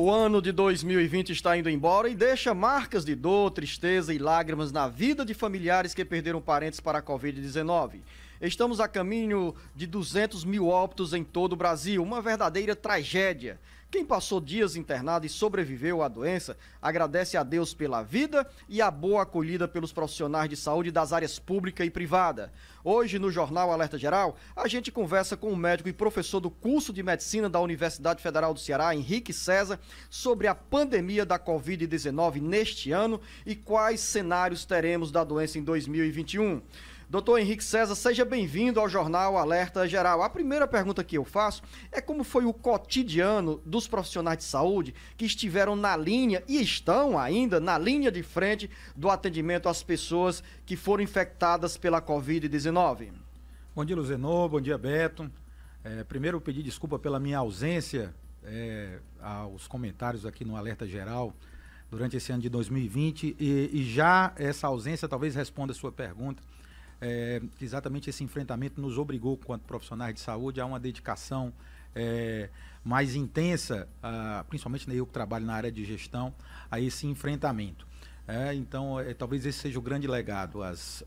O ano de 2020 está indo embora e deixa marcas de dor, tristeza e lágrimas na vida de familiares que perderam parentes para a Covid-19. Estamos a caminho de 200 mil óbitos em todo o Brasil, uma verdadeira tragédia. Quem passou dias internado e sobreviveu à doença agradece a Deus pela vida e a boa acolhida pelos profissionais de saúde das áreas pública e privada. Hoje, no Jornal Alerta Geral, a gente conversa com o médico e professor do curso de medicina da Universidade Federal do Ceará, Henrique César, sobre a pandemia da Covid-19 neste ano e quais cenários teremos da doença em 2021. Doutor Henrique César, seja bem-vindo ao Jornal Alerta Geral. A primeira pergunta que eu faço é como foi o cotidiano dos profissionais de saúde que estiveram na linha e estão ainda na linha de frente do atendimento às pessoas que foram infectadas pela Covid-19. Bom dia, Luzenô. Bom dia, Beto. É, primeiro, pedir desculpa pela minha ausência é, aos comentários aqui no Alerta Geral durante esse ano de 2020 e, e já essa ausência talvez responda a sua pergunta. É, exatamente esse enfrentamento nos obrigou, quanto profissionais de saúde, a uma dedicação é, mais intensa, principalmente né, eu que trabalho na área de gestão, a esse enfrentamento. É, então, é, talvez esse seja o grande legado, as,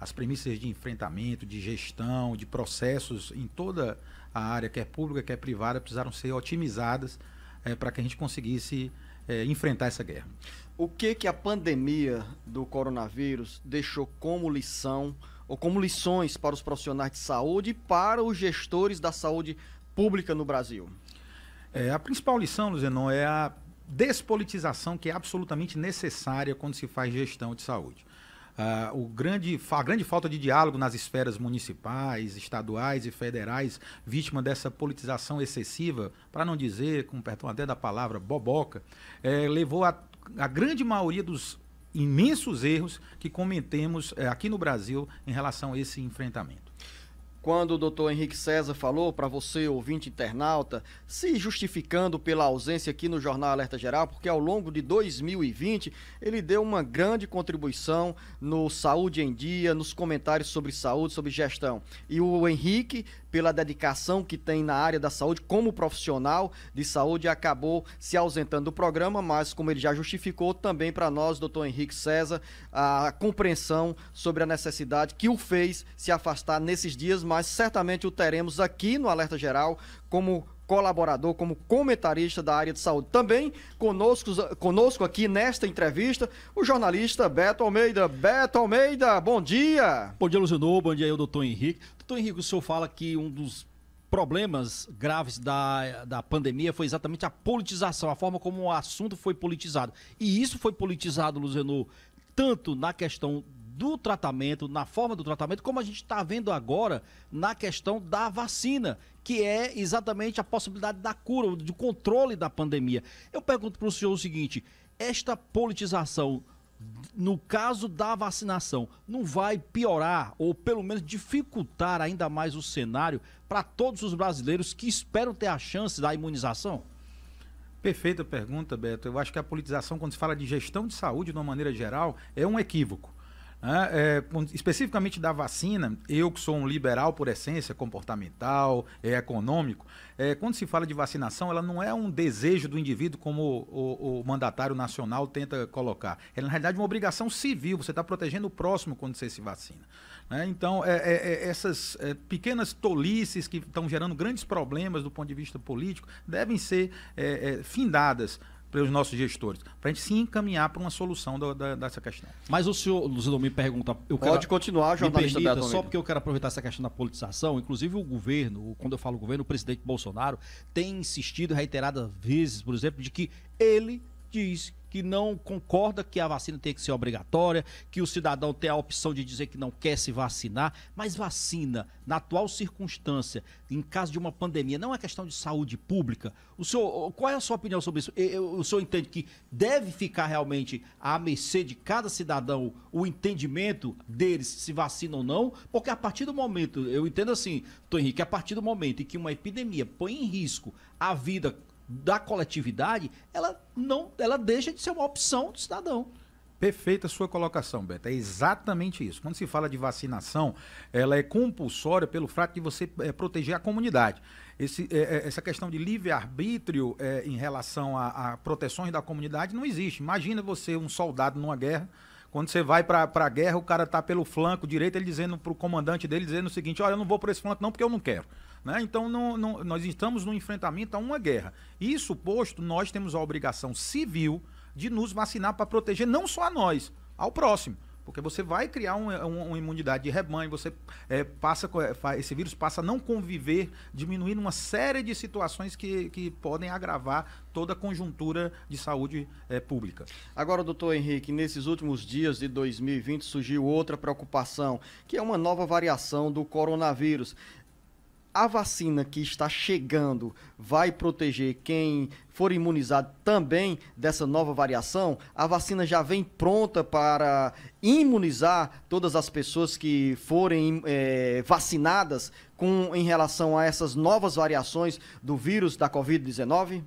as premissas de enfrentamento, de gestão, de processos em toda a área, quer pública, quer privada, precisaram ser otimizadas é, para que a gente conseguisse é, enfrentar essa guerra. O que que a pandemia do coronavírus deixou como lição ou como lições para os profissionais de saúde e para os gestores da saúde pública no Brasil? É, a principal lição, Luzenon, é a despolitização que é absolutamente necessária quando se faz gestão de saúde. Uh, o grande, a grande falta de diálogo nas esferas municipais, estaduais e federais, vítima dessa politização excessiva, para não dizer, com perdão até da palavra, boboca, eh, levou a, a grande maioria dos imensos erros que cometemos eh, aqui no Brasil em relação a esse enfrentamento quando o doutor Henrique César falou para você, ouvinte internauta, se justificando pela ausência aqui no Jornal Alerta Geral, porque ao longo de 2020 ele deu uma grande contribuição no Saúde em Dia, nos comentários sobre saúde, sobre gestão. E o Henrique, pela dedicação que tem na área da saúde como profissional de saúde, acabou se ausentando do programa, mas como ele já justificou também para nós, doutor Henrique César, a compreensão sobre a necessidade que o fez se afastar nesses dias, mas mas certamente o teremos aqui no Alerta Geral como colaborador, como comentarista da área de saúde. Também conosco, conosco aqui nesta entrevista, o jornalista Beto Almeida. Beto Almeida, bom dia! Bom dia, Luzinor, bom dia, eu, doutor Henrique. Doutor Henrique, o senhor fala que um dos problemas graves da, da pandemia foi exatamente a politização, a forma como o assunto foi politizado. E isso foi politizado, Luzeno, tanto na questão do tratamento, na forma do tratamento, como a gente está vendo agora na questão da vacina, que é exatamente a possibilidade da cura, do controle da pandemia. Eu pergunto para o senhor o seguinte: esta politização no caso da vacinação, não vai piorar ou pelo menos dificultar ainda mais o cenário para todos os brasileiros que esperam ter a chance da imunização? Perfeita pergunta, Beto. Eu acho que a politização, quando se fala de gestão de saúde de uma maneira geral, é um equívoco. É, especificamente da vacina, eu que sou um liberal por essência, comportamental, é, econômico, é, quando se fala de vacinação, ela não é um desejo do indivíduo, como o, o, o mandatário nacional tenta colocar. Ela, é, na realidade, uma obrigação civil, você está protegendo o próximo quando você se vacina. Né? Então, é, é, essas pequenas tolices que estão gerando grandes problemas do ponto de vista político devem ser findadas para os nossos gestores, para a gente se encaminhar para uma solução da, da, dessa questão. Mas o senhor, Luciano, me pergunta. Eu Pode quero, continuar, jornalista permita, Só porque eu quero aproveitar essa questão da politização, inclusive o governo, quando eu falo governo, o presidente Bolsonaro tem insistido reiteradas vezes, por exemplo, de que ele diz que não concorda que a vacina tem que ser obrigatória, que o cidadão tem a opção de dizer que não quer se vacinar, mas vacina, na atual circunstância, em caso de uma pandemia, não é questão de saúde pública. O senhor, qual é a sua opinião sobre isso? O senhor entende que deve ficar realmente à mercê de cada cidadão o entendimento deles se vacina ou não? Porque a partir do momento, eu entendo assim, Tom Henrique, a partir do momento em que uma epidemia põe em risco a vida da coletividade, ela não, ela deixa de ser uma opção do cidadão. Perfeita sua colocação, Beto. É exatamente isso. Quando se fala de vacinação, ela é compulsória pelo fato de você é, proteger a comunidade. Esse, é, essa questão de livre-arbítrio é, em relação a, a proteções da comunidade não existe. Imagina você, um soldado numa guerra, quando você vai para a guerra, o cara está pelo flanco direito, ele dizendo para o comandante dele, dizendo o seguinte, olha, eu não vou por esse flanco não, porque eu não quero. Né? Então, não, não, nós estamos no enfrentamento a uma guerra. Isso posto, nós temos a obrigação civil de nos vacinar para proteger não só a nós, ao próximo. Porque você vai criar um, um, uma imunidade de rebanho, você é, passa é, esse vírus passa a não conviver, diminuindo uma série de situações que, que podem agravar toda a conjuntura de saúde é, pública. Agora, doutor Henrique, nesses últimos dias de 2020 surgiu outra preocupação, que é uma nova variação do coronavírus a vacina que está chegando vai proteger quem for imunizado também dessa nova variação? A vacina já vem pronta para imunizar todas as pessoas que forem é, vacinadas com, em relação a essas novas variações do vírus da Covid-19?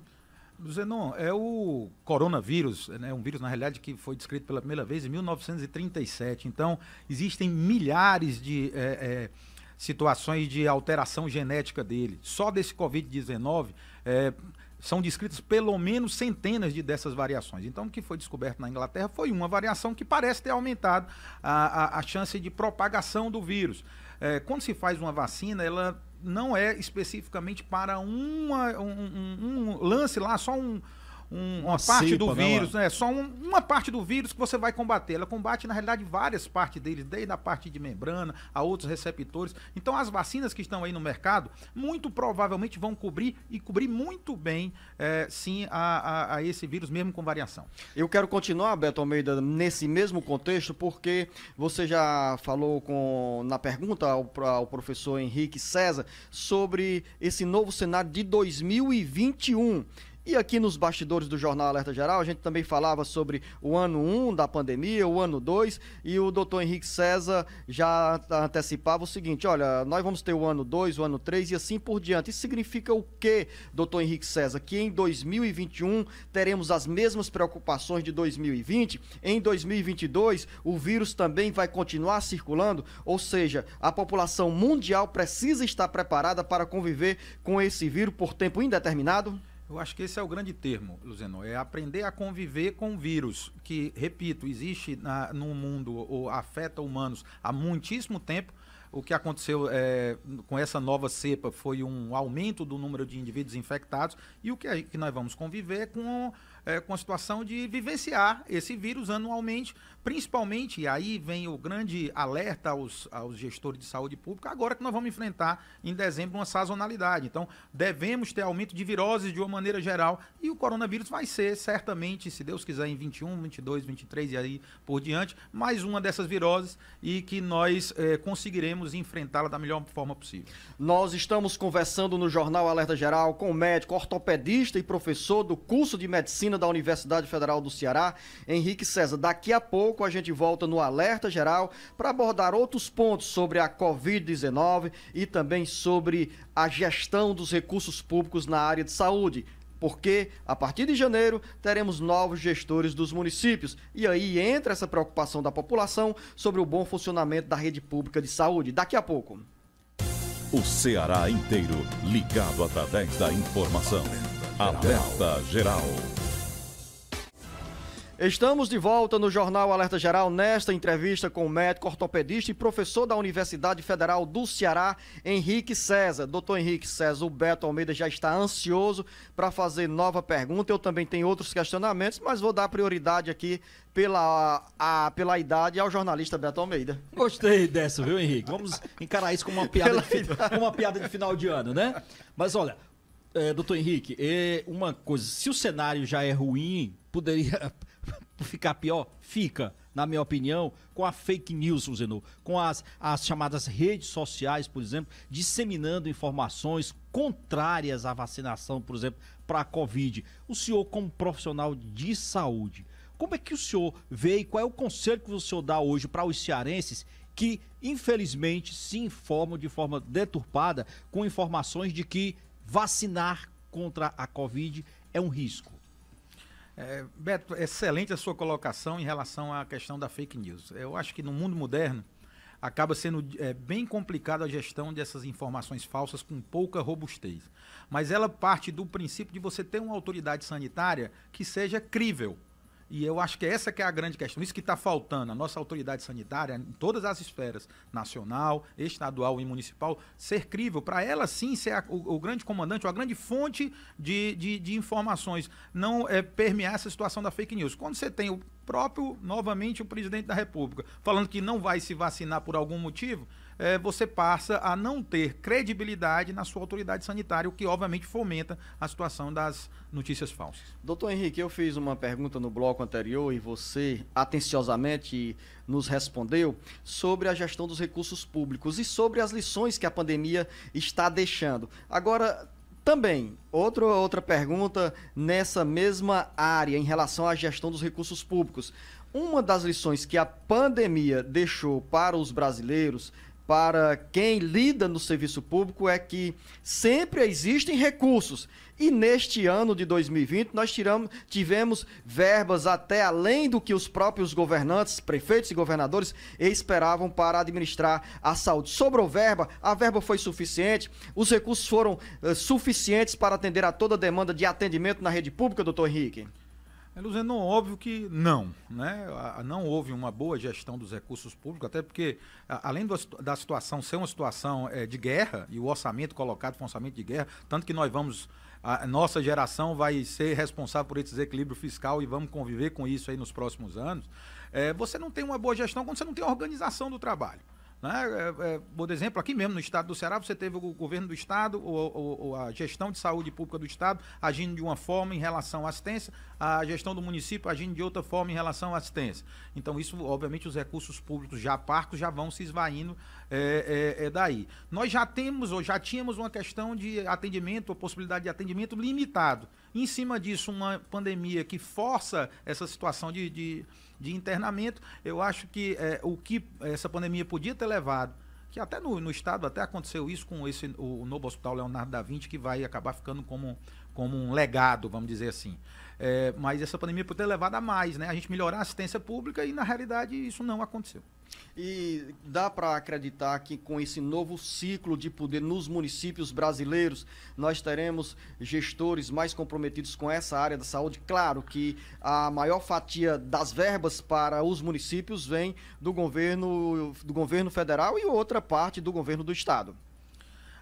Zenon, é o coronavírus, né, um vírus, na realidade, que foi descrito pela primeira vez em 1937. Então, existem milhares de. É, é situações de alteração genética dele. Só desse Covid-19 é, são descritas pelo menos centenas de dessas variações. Então, o que foi descoberto na Inglaterra foi uma variação que parece ter aumentado a, a, a chance de propagação do vírus. É, quando se faz uma vacina, ela não é especificamente para uma, um, um, um lance lá, só um um, uma, uma, parte cepa, do né, vírus, né? Só um, uma parte do vírus que você vai combater. Ela combate, na realidade, várias partes dele, desde a parte de membrana a outros receptores. Então, as vacinas que estão aí no mercado, muito provavelmente vão cobrir e cobrir muito bem, é, sim, a, a, a esse vírus, mesmo com variação. Eu quero continuar, Beto Almeida, nesse mesmo contexto, porque você já falou com, na pergunta ao, ao professor Henrique César sobre esse novo cenário de 2021. E aqui nos bastidores do Jornal Alerta Geral, a gente também falava sobre o ano 1 um da pandemia, o ano 2, e o doutor Henrique César já antecipava o seguinte: olha, nós vamos ter o ano 2, o ano 3 e assim por diante. Isso significa o quê, doutor Henrique César? Que em 2021 teremos as mesmas preocupações de 2020, em 2022 o vírus também vai continuar circulando, ou seja, a população mundial precisa estar preparada para conviver com esse vírus por tempo indeterminado? Eu acho que esse é o grande termo, Luzeno, é aprender a conviver com o vírus, que, repito, existe na, no mundo ou afeta humanos há muitíssimo tempo. O que aconteceu é, com essa nova cepa foi um aumento do número de indivíduos infectados, e o que, é, que nós vamos conviver com é, com a situação de vivenciar esse vírus anualmente, principalmente, e aí vem o grande alerta aos, aos gestores de saúde pública, agora que nós vamos enfrentar em dezembro uma sazonalidade. Então, devemos ter aumento de viroses de uma maneira geral, e o coronavírus vai ser certamente, se Deus quiser, em 21, 22, 23 e aí por diante, mais uma dessas viroses e que nós é, conseguiremos enfrentá-la da melhor forma possível. Nós estamos conversando no Jornal Alerta Geral com o médico, ortopedista e professor do curso de medicina da Universidade Federal do Ceará, Henrique César. Daqui a pouco a gente volta no Alerta Geral para abordar outros pontos sobre a Covid-19 e também sobre a gestão dos recursos públicos na área de saúde porque a partir de janeiro teremos novos gestores dos municípios. E aí entra essa preocupação da população sobre o bom funcionamento da rede pública de saúde. Daqui a pouco. O Ceará inteiro ligado através da informação. Alerta geral. Estamos de volta no Jornal Alerta Geral nesta entrevista com o médico ortopedista e professor da Universidade Federal do Ceará, Henrique César. Doutor Henrique César, o Beto Almeida já está ansioso para fazer nova pergunta. Eu também tenho outros questionamentos, mas vou dar prioridade aqui pela, a, pela idade ao jornalista Beto Almeida. Gostei dessa, viu, Henrique? Vamos encarar isso como uma piada, de, uma piada de final de ano, né? Mas olha, é, doutor Henrique, é uma coisa, se o cenário já é ruim, poderia ficar pior? Fica, na minha opinião, com a fake news, Zeno, com as, as chamadas redes sociais, por exemplo, disseminando informações contrárias à vacinação, por exemplo, para a Covid. O senhor, como profissional de saúde, como é que o senhor vê e qual é o conselho que o senhor dá hoje para os cearenses que, infelizmente, se informam de forma deturpada com informações de que vacinar contra a Covid é um risco? É, Beto, excelente a sua colocação em relação à questão da fake news. Eu acho que no mundo moderno acaba sendo é, bem complicada a gestão dessas informações falsas com pouca robustez. Mas ela parte do princípio de você ter uma autoridade sanitária que seja crível. E eu acho que essa que é a grande questão. Isso que está faltando. A nossa autoridade sanitária, em todas as esferas, nacional, estadual e municipal, ser crível. Para ela, sim, ser a, o, o, grande comandante, ou a grande fonte de, de, de informações. Não é, permear essa situação da fake news. Quando você tem o próprio, novamente, o presidente da República falando que não vai se vacinar por algum motivo é, você passa a não ter credibilidade na sua autoridade sanitária, o que obviamente fomenta a situação das notícias falsas. Doutor Henrique, eu fiz uma pergunta no bloco anterior e você atenciosamente nos respondeu sobre a gestão dos recursos públicos e sobre as lições que a pandemia está deixando. Agora, também, outra, outra pergunta nessa mesma área em relação à gestão dos recursos públicos. Uma das lições que a pandemia deixou para os brasileiros para quem lida no serviço público é que sempre existem recursos. E neste ano de 2020 nós tiramos, tivemos verbas até além do que os próprios governantes, prefeitos e governadores esperavam para administrar a saúde. Sobrou verba, a verba foi suficiente, os recursos foram uh, suficientes para atender a toda a demanda de atendimento na rede pública, doutor Henrique? É, óbvio que não, né? Não houve uma boa gestão dos recursos públicos, até porque, além do, da situação ser uma situação é, de guerra, e o orçamento colocado foi um orçamento de guerra, tanto que nós vamos a nossa geração vai ser responsável por esse desequilíbrio fiscal e vamos conviver com isso aí nos próximos anos. É, você não tem uma boa gestão quando você não tem organização do trabalho. Né? É, é, por exemplo, aqui mesmo no estado do Ceará, você teve o governo do estado, ou, ou, ou, a gestão de saúde pública do estado, agindo de uma forma em relação à assistência, a gestão do município agindo de outra forma em relação à assistência. Então, isso, obviamente, os recursos públicos já parcos já vão se esvaindo é, é, é daí. Nós já temos, ou já tínhamos uma questão de atendimento, ou possibilidade de atendimento limitado. Em cima disso, uma pandemia que força essa situação de, de, de internamento, eu acho que é, o que essa pandemia podia ter levado que até no, no, estado até aconteceu isso com esse o novo hospital Leonardo da Vinci que vai acabar ficando como, como um legado, vamos dizer assim. É, mas essa pandemia poderia ter levado a mais, né? A gente melhorar a assistência pública e, na realidade, isso não aconteceu. E dá para acreditar que com esse novo ciclo de poder nos municípios brasileiros, nós teremos gestores mais comprometidos com essa área da saúde? Claro que a maior fatia das verbas para os municípios vem do governo do governo federal e outra parte do governo do estado.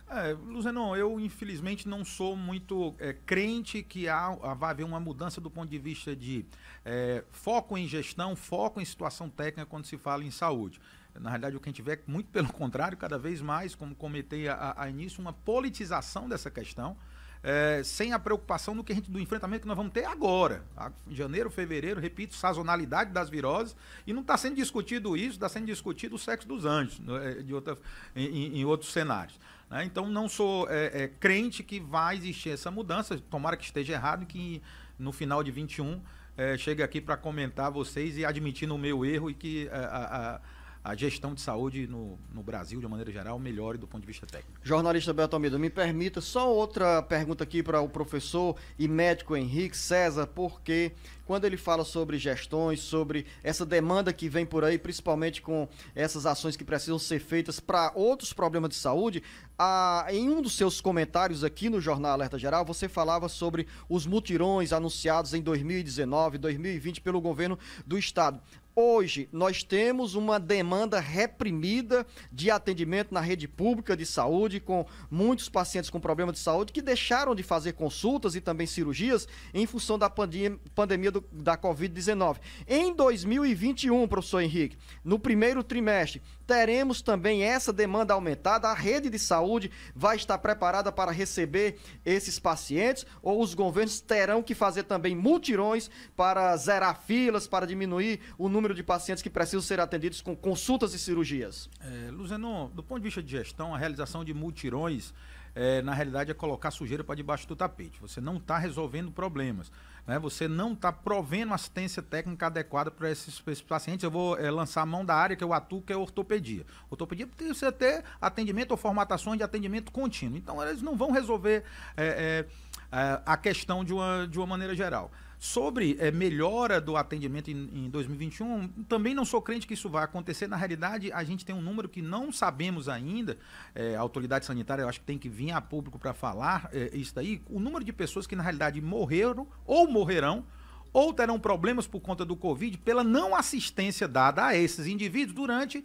É, Luzenon, eu infelizmente não sou muito é, crente que há, vai haver uma mudança do ponto de vista de é, foco em gestão, foco em situação técnica quando se fala em saúde. Na realidade, o que a gente vê é muito pelo contrário, cada vez mais, como comentei a, a início, uma politização dessa questão. É, sem a preocupação do que a gente do enfrentamento que nós vamos ter agora, a, janeiro, fevereiro, repito, sazonalidade das viroses e não está sendo discutido isso, está sendo discutido o sexo dos anjos, né, é, de outra, em, em outros cenários. Né? Então, não sou é, é, crente que vai existir essa mudança. Tomara que esteja errado e que no final de 21 é, chegue aqui para comentar vocês e admitindo o meu erro e que é, a, a, a gestão de saúde no, no Brasil, de maneira geral, melhore do ponto de vista técnico. Jornalista Beto Almeida, me permita só outra pergunta aqui para o professor e médico Henrique César, porque quando ele fala sobre gestões, sobre essa demanda que vem por aí, principalmente com essas ações que precisam ser feitas para outros problemas de saúde, a, em um dos seus comentários aqui no Jornal Alerta Geral, você falava sobre os mutirões anunciados em 2019, 2020 pelo governo do estado. Hoje nós temos uma demanda reprimida de atendimento na rede pública de saúde, com muitos pacientes com problemas de saúde que deixaram de fazer consultas e também cirurgias em função da pandemia do, da Covid-19. Em 2021, professor Henrique, no primeiro trimestre, teremos também essa demanda aumentada. A rede de saúde vai estar preparada para receber esses pacientes ou os governos terão que fazer também multirões para zerar filas, para diminuir o número número de pacientes que precisam ser atendidos com consultas e cirurgias? É, Luzeno, do ponto de vista de gestão, a realização de mutirões, é, na realidade, é colocar sujeira para debaixo do tapete. Você não está resolvendo problemas. Né? Você não está provendo assistência técnica adequada para esses, esses, pacientes. Eu vou é, lançar a mão da área que eu atuo, que é ortopedia. Ortopedia precisa ter atendimento ou formatações de atendimento contínuo. Então, eles não vão resolver é, é, é, a questão de uma, de uma maneira geral. Sobre é, melhora do atendimento em, em 2021, também não sou crente que isso vai acontecer. Na realidade, a gente tem um número que não sabemos ainda. É, a autoridade sanitária, eu acho que tem que vir a público para falar é, isso daí. O número de pessoas que, na realidade, morreram ou morrerão ou terão problemas por conta do Covid pela não assistência dada a esses indivíduos durante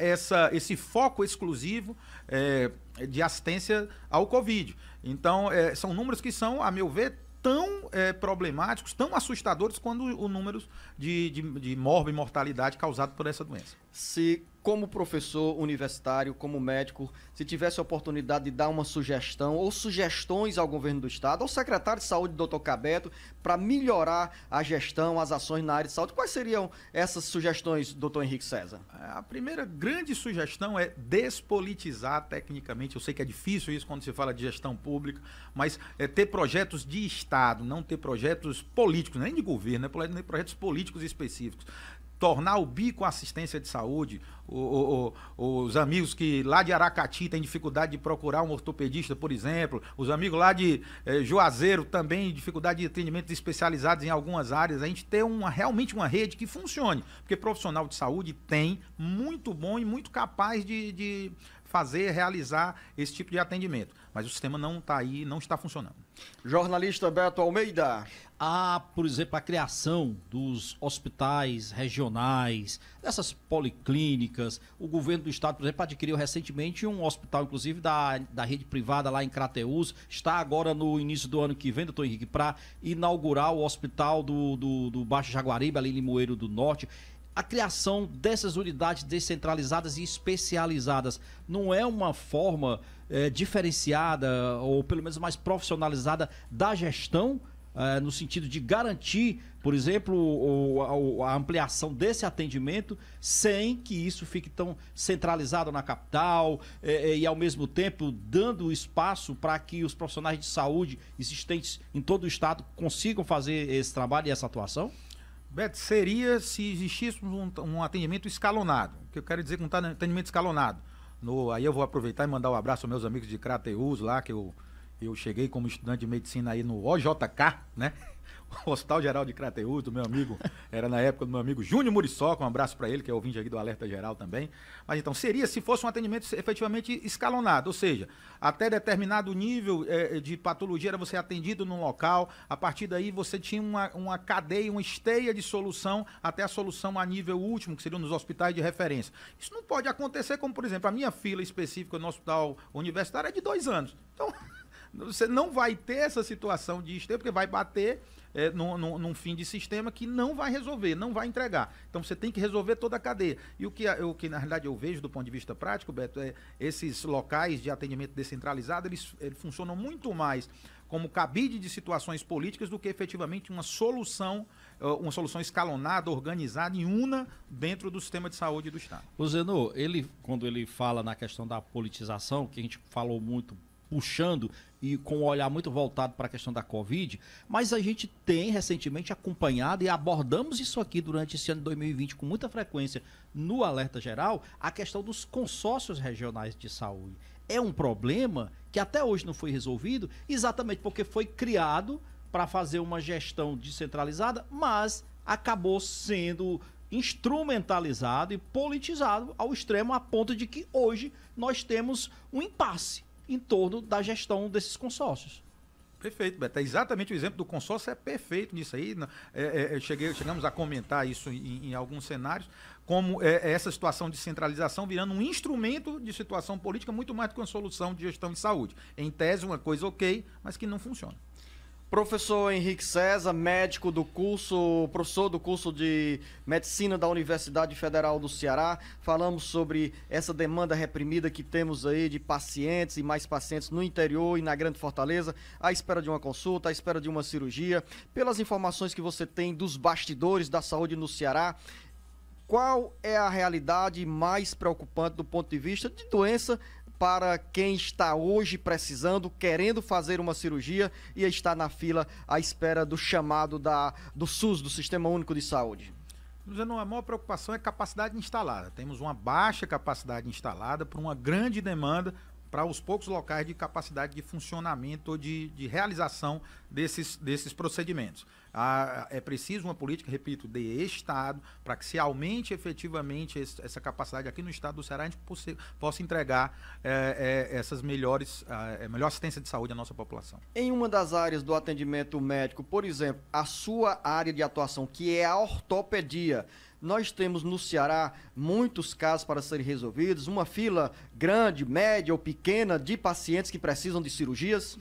essa, esse foco exclusivo de assistência ao Covid. Então, são números que são, a meu ver, tão é, problemáticos, tão assustadores quanto os números de, de, de morbo e mortalidade causado por essa doença se, como professor universitário, como médico, se tivesse a oportunidade de dar uma sugestão ou sugestões ao governo do estado, ao secretário de saúde, doutor Cabeto, para melhorar a gestão, as ações na área de saúde, quais seriam essas sugestões, doutor Henrique César? É, a primeira grande sugestão é despolitizar tecnicamente. Eu sei que é difícil isso quando se fala de gestão pública, mas é ter projetos de Estado, não ter projetos políticos, nem de governo, né, nem projetos políticos específicos tornar o bico assistência de saúde, o, o, o, os amigos que lá de Aracati têm dificuldade de procurar um ortopedista, por exemplo, os amigos lá de eh, Juazeiro também dificuldade de atendimento especializado em algumas áreas, a gente ter uma, realmente uma rede que funcione, porque profissional de saúde tem muito bom e muito capaz de, de fazer, realizar esse tipo de atendimento. Mas o sistema não está aí, não está funcionando. Jornalista Beto Almeida. Há, por exemplo, a criação dos hospitais regionais, dessas policlínicas. O governo do estado, por exemplo, adquiriu recentemente um hospital, inclusive, da, da rede privada lá em Crateus. Está agora no início do ano que vem, doutor Henrique, para inaugurar o hospital do, do, do Baixo Jaguaribe, ali em Limoeiro do Norte a criação dessas unidades descentralizadas e especializadas não é uma forma é, diferenciada ou pelo menos mais profissionalizada da gestão, é, no sentido de garantir, por exemplo, o, a ampliação desse atendimento, sem que isso fique tão centralizado na capital é, e, ao mesmo tempo, dando espaço para que os profissionais de saúde existentes em todo o estado consigam fazer esse trabalho e essa atuação? Beto, seria se existisse um, um atendimento escalonado. O que eu quero dizer com um atendimento escalonado? No, aí eu vou aproveitar e mandar um abraço aos meus amigos de Crateus lá, que eu, eu cheguei como estudante de medicina aí no OJK, né? Hospital Geral de Crateus, do meu amigo, era na época do meu amigo Júnior Muriçoca, um abraço para ele, que é ouvinte aqui do Alerta Geral também. Mas então, seria se fosse um atendimento efetivamente escalonado, ou seja, até determinado nível é, de patologia era você atendido num local, a partir daí você tinha uma, uma cadeia, uma esteia de solução até a solução a nível último, que seriam nos hospitais de referência. Isso não pode acontecer, como por exemplo, a minha fila específica no hospital universitário é de dois anos. Então, você não vai ter essa situação de esteia, porque vai bater é, num, num, num, fim de sistema que não vai resolver, não vai entregar. Então você tem que resolver toda a cadeia. E o que, o que na realidade eu vejo do ponto de vista prático, Beto, é esses locais de atendimento descentralizado, eles, eles funcionam muito mais como cabide de situações políticas do que efetivamente uma solução, eh, uma solução escalonada, organizada e una dentro do sistema de saúde do Estado. O Zeno, ele, quando ele fala na questão da politização, que a gente falou muito puxando e com um olhar muito voltado para a questão da Covid, mas a gente tem recentemente acompanhado e abordamos isso aqui durante esse ano de 2020 com muita frequência no Alerta Geral, a questão dos consórcios regionais de saúde. É um problema que até hoje não foi resolvido, exatamente porque foi criado para fazer uma gestão descentralizada, mas acabou sendo instrumentalizado e politizado ao extremo a ponto de que hoje nós temos um impasse em torno da gestão desses consórcios. Perfeito, Beto. É exatamente o exemplo do consórcio é perfeito nisso aí. É, é, é, cheguei, chegamos a comentar isso em, em alguns cenários, como é, é, essa situação de centralização virando um instrumento de situação política muito mais do que uma solução de gestão de saúde. Em tese, uma coisa ok, mas que não funciona. Professor Henrique César, médico do curso, professor do curso de medicina da Universidade Federal do Ceará, falamos sobre essa demanda reprimida que temos aí de pacientes e mais pacientes no interior e na Grande Fortaleza, à espera de uma consulta, à espera de uma cirurgia. Pelas informações que você tem dos bastidores da saúde no Ceará, qual é a realidade mais preocupante do ponto de vista de doença para quem está hoje precisando, querendo fazer uma cirurgia e está na fila à espera do chamado da, do SUS, do Sistema Único de Saúde? não a maior preocupação é capacidade instalada. Temos uma baixa capacidade instalada por uma grande demanda para os poucos locais de capacidade de funcionamento ou de, de realização desses, desses procedimentos é preciso uma política, repito, de Estado, para que se aumente efetivamente esse, essa capacidade aqui no Estado do Ceará, a gente possa, possa entregar eh, essas melhores, é, melhor assistência de saúde à nossa população. Em uma das áreas do atendimento médico, por exemplo, a sua área de atuação, que é a ortopedia, nós temos no Ceará muitos casos para serem resolvidos, uma fila grande, média ou pequena de pacientes que precisam de cirurgias?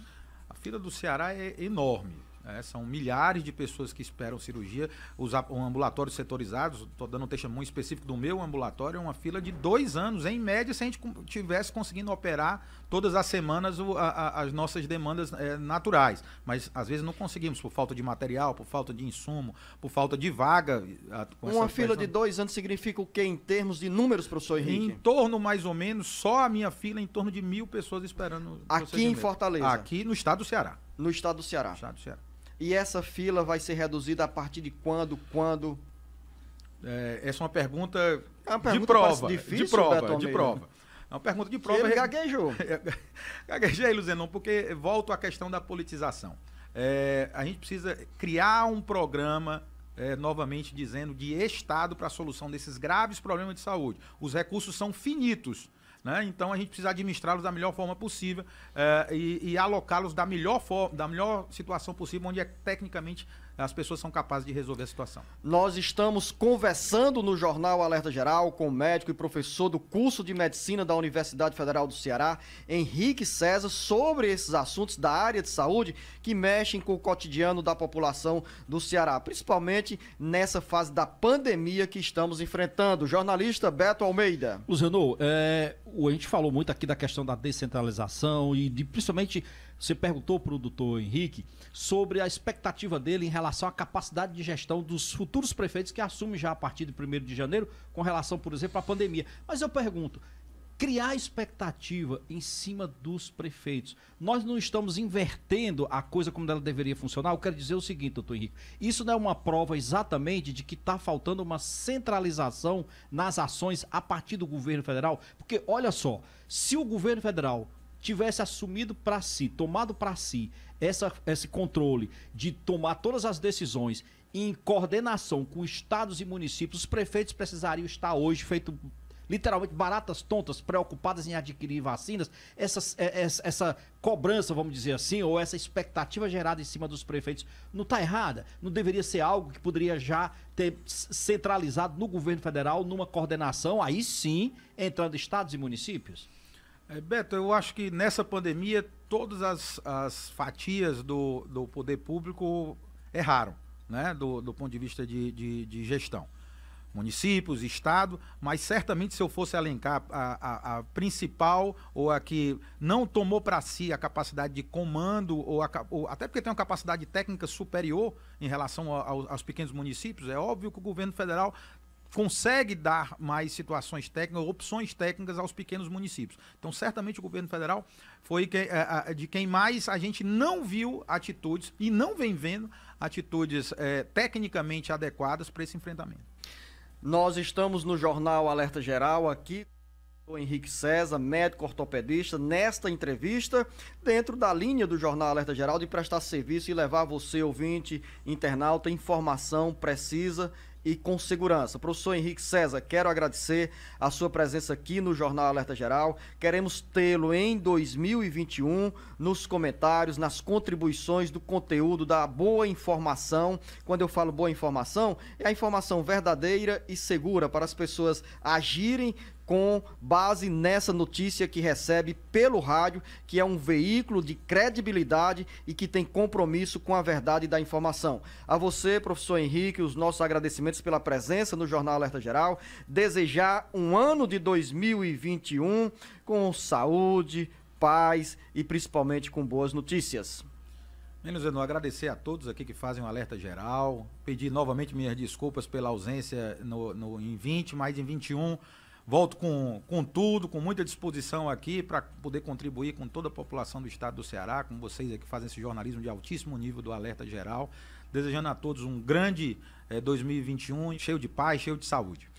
A fila do Ceará é enorme. É, são milhares de pessoas que esperam cirurgia. Os um ambulatórios setorizados, estou dando um testemunho específico do meu ambulatório, é uma fila de dois anos, em média, se a gente tivesse conseguindo operar todas as semanas o, a, a, as nossas demandas é, naturais. Mas às vezes não conseguimos, por falta de material, por falta de insumo, por falta de vaga. uma fila de dois anos significa o que em termos de números, professor Henrique? Em torno, mais ou menos, só a minha fila, em torno de mil pessoas esperando. Aqui em Fortaleza? Aqui no estado do Ceará. No estado do Ceará. No estado do Ceará. E essa fila vai ser reduzida a partir de quando? Quando? É, essa é uma pergunta, é uma pergunta de prova. Difícil, de prova, Beto de prova. É uma pergunta de prova. E ele gaguejou. Gaguejei, Luzenon, porque volto à questão da politização. É, a gente precisa criar um programa é, novamente dizendo, de Estado para a solução desses graves problemas de saúde. Os recursos são finitos. Né? Então a gente precisa administrá-los da melhor forma possível eh, e, e alocá-los da melhor forma, da melhor situação possível, onde é tecnicamente as pessoas são capazes de resolver a situação. Nós estamos conversando no Jornal Alerta Geral com o médico e professor do curso de medicina da Universidade Federal do Ceará, Henrique César, sobre esses assuntos da área de saúde que mexem com o cotidiano da população do Ceará, principalmente nessa fase da pandemia que estamos enfrentando. Jornalista Beto Almeida. Luciano, é, a gente falou muito aqui da questão da descentralização e de, principalmente você perguntou o produtor Henrique sobre a expectativa dele em relação à capacidade de gestão dos futuros prefeitos que assumem já a partir de 1 de janeiro, com relação, por exemplo, à pandemia. Mas eu pergunto, criar expectativa em cima dos prefeitos. Nós não estamos invertendo a coisa como ela deveria funcionar. Eu quero dizer o seguinte, doutor Henrique: isso não é uma prova exatamente de que está faltando uma centralização nas ações a partir do governo federal? Porque, olha só, se o governo federal tivesse assumido para si, tomado para si essa, esse controle de tomar todas as decisões em coordenação com estados e municípios, os prefeitos precisariam estar hoje feito literalmente baratas tontas preocupadas em adquirir vacinas, essas, essa, é, é, essa, cobrança, vamos dizer assim, ou essa expectativa gerada em cima dos prefeitos não está errada. Não deveria ser algo que poderia já ter centralizado no governo federal, numa coordenação, aí sim, entrando estados e municípios? É, Beto, eu acho que nessa pandemia todas as, as fatias do, do poder público erraram, né? Do, do ponto de vista de, de, de gestão. Municípios, Estado, mas certamente se eu fosse elencar a, a, a principal ou a que não tomou para si a capacidade de comando, ou, a, ou, até porque tem uma capacidade técnica superior em relação aos pequenos municípios, é óbvio que o governo federal consegue dar mais situações técnicas, opções técnicas aos pequenos municípios. Então, certamente o governo federal foi que, é, eh, eh, de quem mais a gente não viu atitudes e não vem vendo atitudes é, tecnicamente adequadas para esse enfrentamento. Nós estamos no Jornal Alerta Geral aqui o Henrique César, médico ortopedista, nesta entrevista, dentro da linha do Jornal Alerta Geral, de prestar serviço e levar você, ouvinte, internauta, informação precisa e com segurança. Professor Henrique César, quero agradecer a sua presença aqui no Jornal Alerta Geral. Queremos tê-lo em 2021 nos comentários, nas contribuições do conteúdo, da boa informação. Quando eu falo boa informação, é a informação verdadeira e segura para as pessoas agirem com base nessa notícia que recebe pelo rádio, que é um veículo de credibilidade e que tem compromisso com a verdade da informação. A você, professor Henrique, os nossos agradecimentos pela presença no Jornal Alerta Geral. Desejar um ano de 2021 com saúde, paz e principalmente com boas notícias. Menos Edu, agradecer a todos aqui que fazem um alerta geral, pedir novamente minhas desculpas pela ausência no, no, em 20, mas em 21 Volto com, com tudo, com muita disposição aqui para poder contribuir com toda a população do estado do Ceará, com vocês aqui que fazem esse jornalismo de altíssimo nível do Alerta Geral. Desejando a todos um grande eh, 2021, cheio de paz, cheio de saúde.